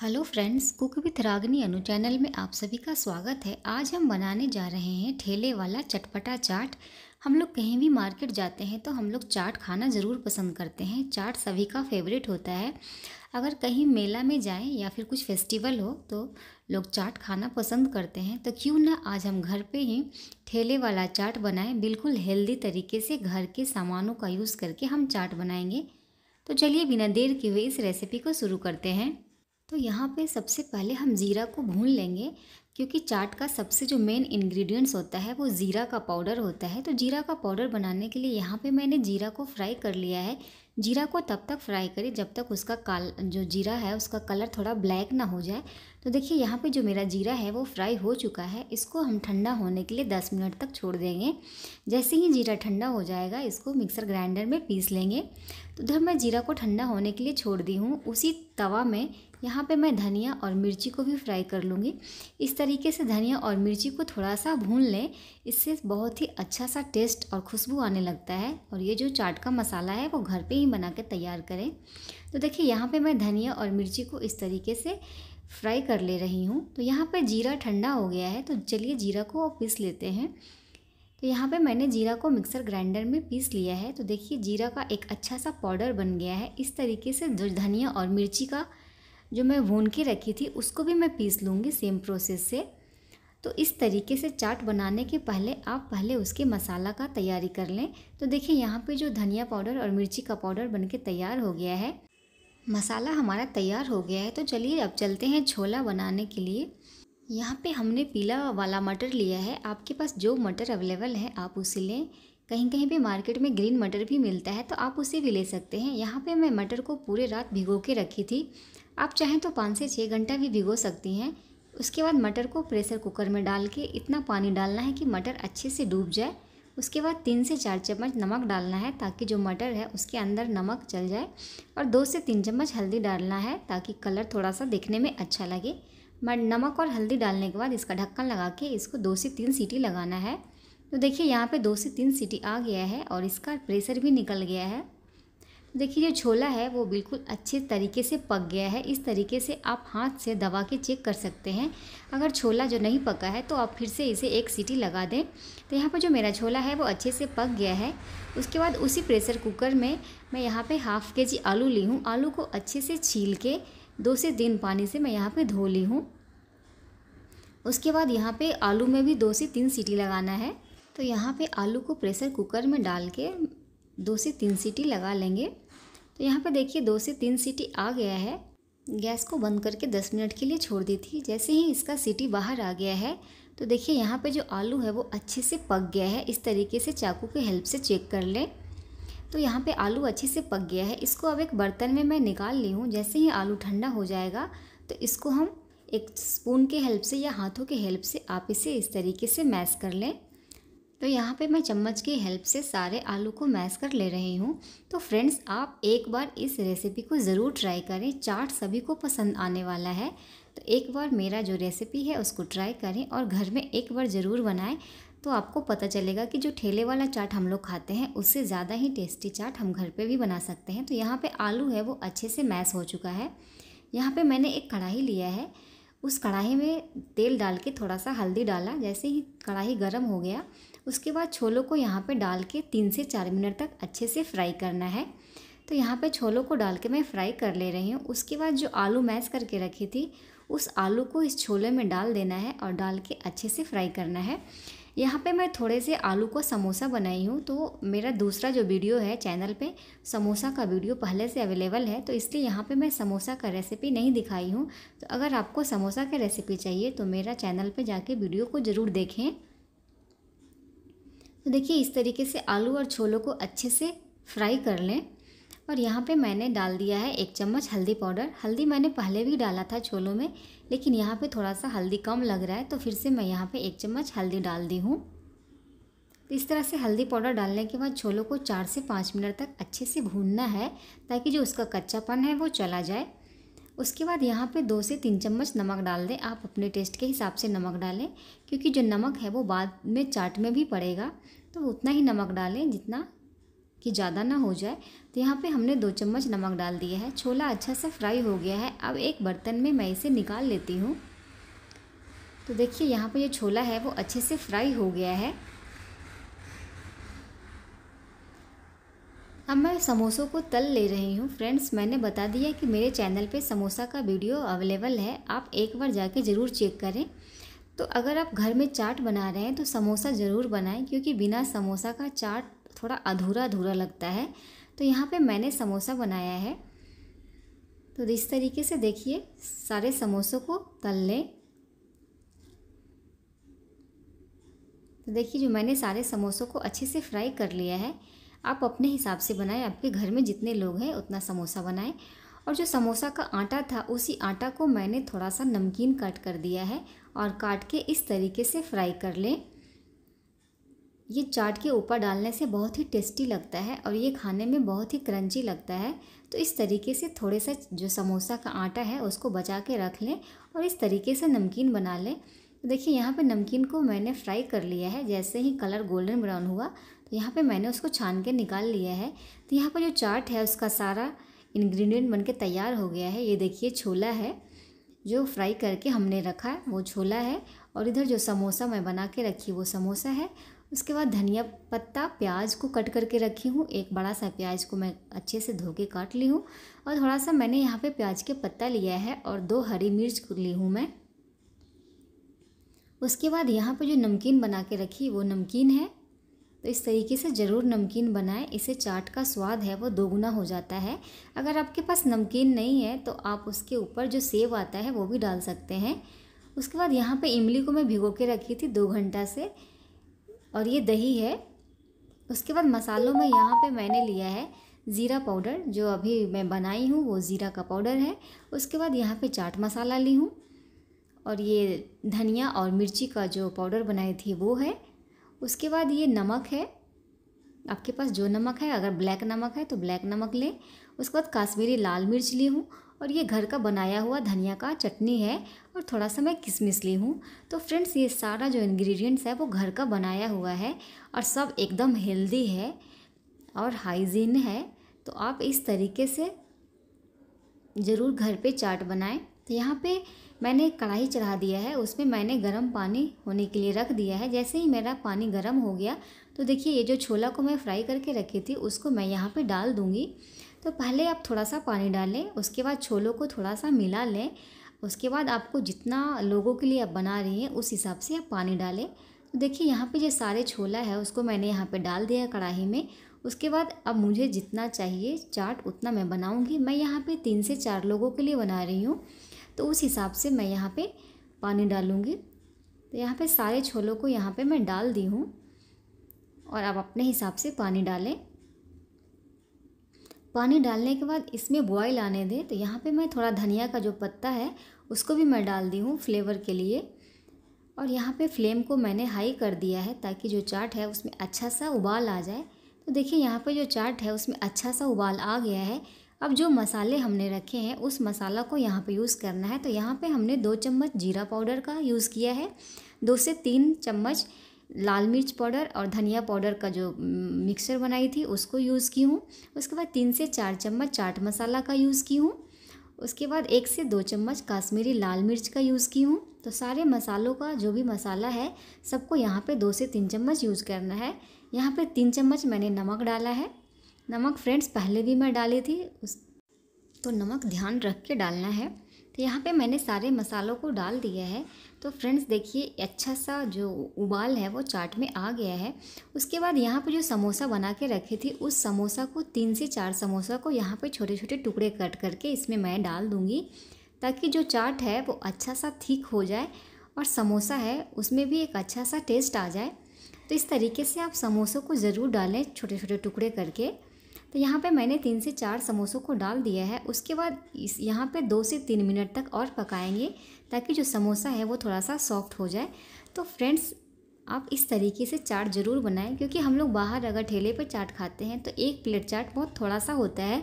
hello friends cook with Ragini Anu channel में आप सभी का स्वागत है आज हम बनाने जा रहे हैं ठेले वाला चटपटा चाट हम लोग कहीं भी मार्केट जाते हैं तो हम लोग चाट खाना ज़रूर पसंद करते हैं चाट सभी का फेवरेट होता है अगर कहीं मेला में जाएं या फिर कुछ फेस्टिवल हो तो लोग चाट खाना पसंद करते हैं तो क्यों ना आज हम घर पे ही ठेले वाला चाट बनाएं बिल्कुल हेल्दी तरीके से घर के सामानों का यूज़ करके हम चाट बनाएंगे तो चलिए बिना देर किए हुए इस रेसिपी को शुरू करते हैं तो यहाँ पे सबसे पहले हम ज़ीरा को भून लेंगे क्योंकि चाट का सबसे जो मेन इंग्रेडिएंट्स होता है वो ज़ीरा का पाउडर होता है तो ज़ीरा का पाउडर बनाने के लिए यहाँ पे मैंने ज़ीरा को फ्राई कर लिया है जीरा को तब तक फ्राई करें जब तक उसका काल जो जीरा है उसका कलर थोड़ा ब्लैक ना हो जाए तो देखिए यहाँ पे जो मेरा जीरा है वो फ्राई हो चुका है इसको हम ठंडा होने के लिए दस मिनट तक छोड़ देंगे जैसे ही जीरा ठंडा हो जाएगा इसको मिक्सर ग्राइंडर में पीस लेंगे तो जब मैं जीरा को ठंडा होने के लिए छोड़ दी हूँ उसी तवा में यहाँ पे मैं धनिया और मिर्ची को भी फ्राई कर लूँगी इस तरीके से धनिया और मिर्ची को थोड़ा सा भून लें इससे बहुत ही अच्छा सा टेस्ट और खुशबू आने लगता है और ये जो चाट का मसाला है वो घर पे ही बना के तैयार करें तो देखिए यहाँ पे मैं धनिया और मिर्ची को इस तरीके से फ्राई कर ले रही हूँ तो यहाँ पर जीरा ठंडा हो गया है तो चलिए जीरा को पीस लेते हैं तो यहाँ पे मैंने जीरा को मिक्सर ग्राइंडर में पीस लिया है तो देखिए जीरा का एक अच्छा सा पाउडर बन गया है इस तरीके से धनिया और मिर्ची का जो मैं भून के रखी थी उसको भी मैं पीस लूँगी सेम प्रोसेस से तो इस तरीके से चाट बनाने के पहले आप पहले उसके मसाला का तैयारी कर लें तो देखिए यहाँ पे जो धनिया पाउडर और मिर्ची का पाउडर बनके तैयार हो गया है मसाला हमारा तैयार हो गया है तो चलिए अब चलते हैं छोला बनाने के लिए यहाँ पे हमने पीला वाला मटर लिया है आपके पास जो मटर अवेलेबल है आप उसे लें कहीं कहीं भी मार्केट में ग्रीन मटर भी मिलता है तो आप उसे भी ले सकते हैं यहाँ पे मैं मटर को पूरे रात भिगो के रखी थी आप चाहें तो पाँच से छः घंटा भी भिगो सकती हैं उसके बाद मटर को प्रेशर कुकर में डाल के इतना पानी डालना है कि मटर अच्छे से डूब जाए उसके बाद तीन से चार चम्मच नमक डालना है ताकि जो मटर है उसके अंदर नमक चल जाए और दो से तीन चम्मच हल्दी डालना है ताकि कलर थोड़ा सा देखने में अच्छा लगे नमक और हल्दी डालने के बाद इसका ढक्कन लगा के इसको दो से तीन सीटी लगाना है तो देखिए यहाँ पे दो से तीन सीटी आ गया है और इसका प्रेशर भी निकल गया है देखिए जो छोला है वो बिल्कुल अच्छे तरीके से पक गया है इस तरीके से आप हाथ से दबा के चेक कर सकते हैं अगर छोला जो नहीं पका है तो आप फिर से इसे एक सीटी लगा दें तो यहाँ पर जो मेरा छोला है वो अच्छे से पक गया है उसके बाद उसी प्रेशर कुकर में मैं यहाँ पे हाफ़ के जी आलू ली हूँ आलू को अच्छे से छील के दो से तीन पानी से मैं यहाँ पर धो ली हूँ उसके बाद यहाँ पर आलू में भी दो से तीन सीटी लगाना है तो यहाँ पर आलू को प्रेशर कुकर में डाल के दो से तीन सीटी लगा लेंगे तो यहाँ पर देखिए दो से तीन सीटी आ गया है गैस को बंद करके दस मिनट के लिए छोड़ दी थी जैसे ही इसका सीटी बाहर आ गया है तो देखिए यहाँ पे जो आलू है वो अच्छे से पक गया है इस तरीके से चाकू के हेल्प से चेक कर लें तो यहाँ पे आलू अच्छे से पक गया है इसको अब एक बर्तन में मैं निकाल ली हूँ जैसे ही आलू ठंडा हो जाएगा तो इसको हम एक स्पून के हेल्प से या हाथों के हेल्प से आप इसे इस तरीके से मैश कर लें तो यहाँ पे मैं चम्मच की हेल्प से सारे आलू को मैश कर ले रही हूँ तो फ्रेंड्स आप एक बार इस रेसिपी को ज़रूर ट्राई करें चाट सभी को पसंद आने वाला है तो एक बार मेरा जो रेसिपी है उसको ट्राई करें और घर में एक बार ज़रूर बनाएं तो आपको पता चलेगा कि जो ठेले वाला चाट हम लोग खाते हैं उससे ज़्यादा ही टेस्टी चाट हम घर पर भी बना सकते हैं तो यहाँ पर आलू है वो अच्छे से मैश हो चुका है यहाँ पर मैंने एक कढ़ाई लिया है उस कढ़ाई में तेल डाल के थोड़ा सा हल्दी डाला जैसे ही कढ़ाई गर्म हो गया उसके बाद छोलों को यहाँ पे डाल के तीन से चार मिनट तक अच्छे से फ्राई करना है तो यहाँ पे छोलों को डाल के मैं फ्राई कर ले रही हूँ उसके बाद जो आलू मैश करके रखी थी उस आलू को इस छोले में डाल देना है और डाल के अच्छे से फ्राई करना है यहाँ पे मैं थोड़े से आलू का समोसा बनाई हूँ तो मेरा दूसरा जो वीडियो है चैनल पे समोसा का वीडियो पहले से अवेलेबल है तो इसलिए यहाँ पे मैं समोसा का रेसिपी नहीं दिखाई हूँ तो अगर आपको समोसा का रेसिपी चाहिए तो मेरा चैनल पे जाके वीडियो को ज़रूर देखें तो देखिए इस तरीके से आलू और छोलों को अच्छे से फ्राई कर लें और यहाँ पे मैंने डाल दिया है एक चम्मच हल्दी पाउडर हल्दी मैंने पहले भी डाला था छोलों में लेकिन यहाँ पे थोड़ा सा हल्दी कम लग रहा है तो फिर से मैं यहाँ पे एक चम्मच हल्दी डाल दी हूँ तो इस तरह से हल्दी पाउडर डालने के बाद छोलों को चार से पाँच मिनट तक अच्छे से भूनना है ताकि जो उसका कच्चापन है वो चला जाए उसके बाद यहाँ पे दो से तीन चम्मच नमक डाल दें आप अपने टेस्ट के हिसाब से नमक डालें क्योंकि जो नमक है वो बाद में चाट में भी पड़ेगा तो उतना ही नमक डालें जितना कि ज़्यादा ना हो जाए तो यहाँ पे हमने दो चम्मच नमक डाल दिया है छोला अच्छा सा फ्राई हो गया है अब एक बर्तन में मैं इसे निकाल लेती हूँ तो देखिए यहाँ पर जो छोला है वो अच्छे से फ्राई हो गया है अब मैं समोसों को तल ले रही हूँ फ्रेंड्स मैंने बता दिया कि मेरे चैनल पे समोसा का वीडियो अवेलेबल है आप एक बार जाके ज़रूर चेक करें तो अगर आप घर में चाट बना रहे हैं तो समोसा ज़रूर बनाएं क्योंकि बिना समोसा का चाट थोड़ा अधूरा अधूरा लगता है तो यहाँ पे मैंने समोसा बनाया है तो इस तरीके से देखिए सारे समोसों को तल लें तो देखिए जो मैंने सारे समोसों को अच्छे से फ्राई कर लिया है आप अपने हिसाब से बनाएं आपके घर में जितने लोग हैं उतना समोसा बनाएं और जो समोसा का आटा था उसी आटा को मैंने थोड़ा सा नमकीन काट कर दिया है और काट के इस तरीके से फ्राई कर लें ये चाट के ऊपर डालने से बहुत ही टेस्टी लगता है और ये खाने में बहुत ही क्रंची लगता है तो इस तरीके से थोड़े सा जो समोसा का आटा है उसको बचा के रख लें और इस तरीके से नमकीन बना लें देखिए यहाँ पे नमकीन को मैंने फ्राई कर लिया है जैसे ही कलर गोल्डन ब्राउन हुआ यहाँ पे मैंने उसको छान के निकाल लिया है तो यहाँ पर जो चाट है उसका सारा इंग्रेडिएंट बन के तैयार हो गया है ये देखिए छोला है जो फ्राई करके हमने रखा है वो छोला है और इधर जो समोसा मैं बना के रखी वो समोसा है उसके बाद धनिया पत्ता प्याज को कट करके रखी हूँ एक बड़ा सा प्याज को मैं अच्छे से धो के काट ली हूँ और थोड़ा सा मैंने यहाँ पे प्याज के पत्ता लिया है और दो हरी मिर्च ली हूँ मैं उसके बाद यहाँ पे जो नमकीन बना के रखी वो नमकीन है तो इस तरीके से ज़रूर नमकीन बनाएं इसे चाट का स्वाद है वो दोगुना हो जाता है अगर आपके पास नमकीन नहीं है तो आप उसके ऊपर जो सेब आता है वो भी डाल सकते हैं उसके बाद यहाँ पे इमली को मैं भिगो के रखी थी दो घंटा से और ये दही है उसके बाद मसालों में यहाँ पे मैंने लिया है ज़ीरा पाउडर जो अभी मैं बनाई हूँ वो ज़ीरा का पाउडर है उसके बाद यहाँ पे चाट मसाला ली हूँ और ये धनिया और मिर्ची का जो पाउडर बनाई थी वो है उसके बाद ये नमक है आपके पास जो नमक है अगर ब्लैक नमक है तो ब्लैक नमक लें उसके बाद काश्मीरी लाल मिर्च ली हूँ और ये घर का बनाया हुआ धनिया का चटनी है और थोड़ा सा मैं किशमिश ली हूँ तो फ्रेंड्स ये सारा जो इन्ग्रीडियंट्स है वो घर का बनाया हुआ है और सब एकदम हेल्दी है और हाइजीन है तो आप इस तरीके से ज़रूर घर पे चाट बनाएं यहाँ पे मैंने कढ़ाई चढ़ा दिया है उसमें मैंने गरम पानी होने के लिए रख दिया है जैसे ही मेरा पानी गरम हो गया तो देखिए ये जो छोला को मैं फ्राई करके रखी थी उसको मैं यहाँ पे डाल दूँगी तो पहले आप थोड़ा सा पानी डालें उसके बाद छोलों को थोड़ा सा मिला लें उसके बाद आपको जितना लोगों के लिए आप बना रही हैं उस हिसाब से आप पानी डालें तो देखिए यहाँ पर जो सारे छोला है उसको मैंने यहाँ पर डाल दिया कढ़ाई में उसके बाद अब मुझे जितना चाहिए चाट उतना मैं बनाऊँगी मैं यहाँ पर तीन से चार लोगों के लिए बना रही हूँ तो उस हिसाब से मैं यहाँ पे पानी डालूँगी तो यहाँ पे सारे छोलों को यहाँ पे मैं डाल दी हूँ और आप अपने हिसाब से पानी डालें पानी डालने के बाद इसमें बॉयल आने दें तो यहाँ पे मैं थोड़ा धनिया का जो पत्ता है उसको भी मैं डाल दी हूँ फ्लेवर के लिए और यहाँ पे फ्लेम को मैंने हाई कर दिया है ताकि जो चाट है उसमें अच्छा सा उबाल आ जाए तो देखिए यहाँ पे जो चाट है उसमें अच्छा सा उबाल आ गया है अब जो मसाले हमने रखे हैं उस मसाला को यहाँ पे यूज़ करना है तो यहाँ पे हमने दो चम्मच जीरा पाउडर का यूज़ किया है दो से तीन चम्मच लाल मिर्च पाउडर और धनिया पाउडर का जो मिक्सर बनाई थी उसको यूज़ की हूँ उसके बाद तीन से चार चम्मच चाट मसाला का यूज़ की हूँ उसके बाद एक से दो चम्मच काश्मीरी लाल मिर्च का यूज़ की हूँ तो सारे मसालों का जो भी मसाला है सबको यहाँ पे दो से तीन चम्मच यूज़ करना है यहाँ पे तीन चम्मच मैंने नमक डाला है नमक फ्रेंड्स पहले भी मैं डाली थी उस तो नमक ध्यान रख के डालना है तो यहाँ पे मैंने सारे मसालों को डाल दिया है तो फ्रेंड्स देखिए अच्छा सा जो उबाल है वो चाट में आ गया है उसके बाद यहाँ पे जो समोसा बना के रखे थे उस समोसा को तीन से चार समोसा को यहाँ पे छोटे छोटे टुकड़े कट करके इसमें मैं डाल दूँगी ताकि जो चाट है वो अच्छा सा ठीक हो जाए और समोसा है उसमें भी एक अच्छा सा टेस्ट आ जाए तो इस तरीके से आप समोसों को ज़रूर डालें छोटे छोटे टुकड़े करके तो यहाँ पे मैंने तीन से चार समोसों को डाल दिया है उसके बाद इस यहाँ पर दो से तीन मिनट तक और पकाएंगे ताकि जो समोसा है वो थोड़ा सा सॉफ्ट हो जाए तो फ्रेंड्स आप इस तरीके से चाट ज़रूर बनाएं क्योंकि हम लोग बाहर अगर ठेले पर चाट खाते हैं तो एक प्लेट चाट बहुत थोड़ा सा होता है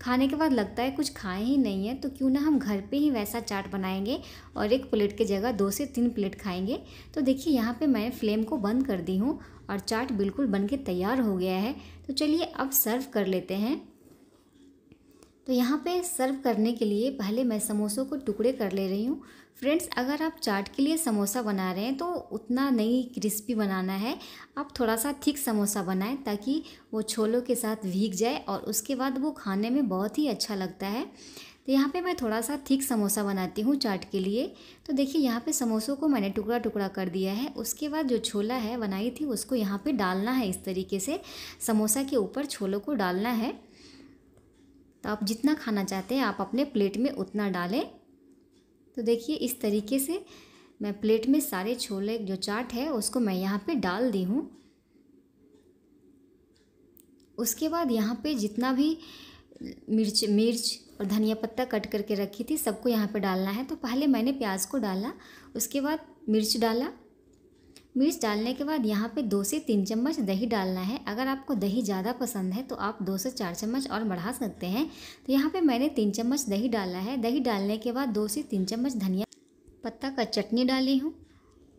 खाने के बाद लगता है कुछ खाए ही नहीं है तो क्यों ना हम घर पे ही वैसा चाट बनाएंगे और एक प्लेट की जगह दो से तीन प्लेट खाएंगे तो देखिए यहाँ पे मैं फ्लेम को बंद कर दी हूँ और चाट बिल्कुल बन के तैयार हो गया है तो चलिए अब सर्व कर लेते हैं तो यहाँ पे सर्व करने के लिए पहले मैं समोसों को टुकड़े कर ले रही हूँ फ्रेंड्स अगर आप चाट के लिए समोसा बना रहे हैं तो उतना नहीं क्रिस्पी बनाना है आप थोड़ा सा थिक समोसा बनाएं ताकि वो छोलों के साथ भीग जाए और उसके बाद वो खाने में बहुत ही अच्छा लगता है तो यहाँ पे मैं थोड़ा सा थिक समोसा बनाती हूँ चाट के लिए तो देखिए यहाँ पे समोसों को मैंने टुकड़ा टुकड़ा कर दिया है उसके बाद जो छोला है बनाई थी उसको यहाँ पे डालना है इस तरीके से समोसा के ऊपर छोलों को डालना है तो आप जितना खाना चाहते हैं आप अपने प्लेट में उतना डालें तो देखिए इस तरीके से मैं प्लेट में सारे छोले जो चाट है उसको मैं यहाँ पर डाल दी हूँ उसके बाद यहाँ पर जितना भी मिर्च मिर्च और धनिया पत्ता कट करके रखी थी सबको यहाँ पे डालना है तो पहले मैंने प्याज को डाला उसके बाद मिर्च डाला मिर्च डालने के बाद यहाँ पे दो से तीन चम्मच दही डालना है अगर आपको दही ज़्यादा पसंद है तो आप दो से चार चम्मच और बढ़ा सकते हैं तो यहाँ पे मैंने तीन चम्मच दही डाला है दही डालने के बाद दो से तीन चम्मच धनिया पत्ता का चटनी डाली हूँ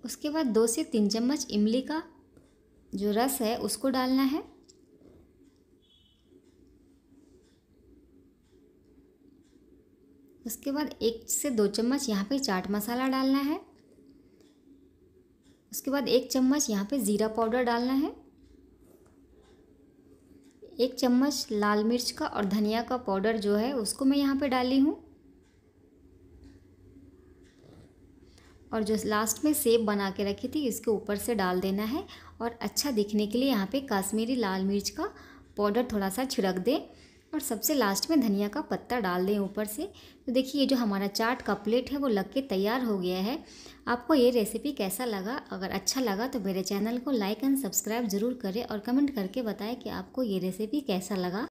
उसके बाद दो से तीन चम्मच इमली का जो रस है उसको डालना है उसके बाद एक से दो चम्मच यहाँ पे चाट मसाला डालना है उसके बाद एक चम्मच यहाँ पे ज़ीरा पाउडर डालना है एक चम्मच लाल मिर्च का और धनिया का पाउडर जो है उसको मैं यहाँ पे डाली हूँ और जो लास्ट में सेब बना के रखी थी इसके ऊपर से डाल देना है और अच्छा दिखने के लिए यहाँ पे काश्मीरी लाल मिर्च का पाउडर थोड़ा सा छिड़क दें और सबसे लास्ट में धनिया का पत्ता डाल दें ऊपर से तो देखिए ये जो हमारा चाट का प्लेट है वो लग के तैयार हो गया है आपको ये रेसिपी कैसा लगा अगर अच्छा लगा तो मेरे चैनल को लाइक एंड सब्सक्राइब ज़रूर करें और कमेंट करके बताएं कि आपको ये रेसिपी कैसा लगा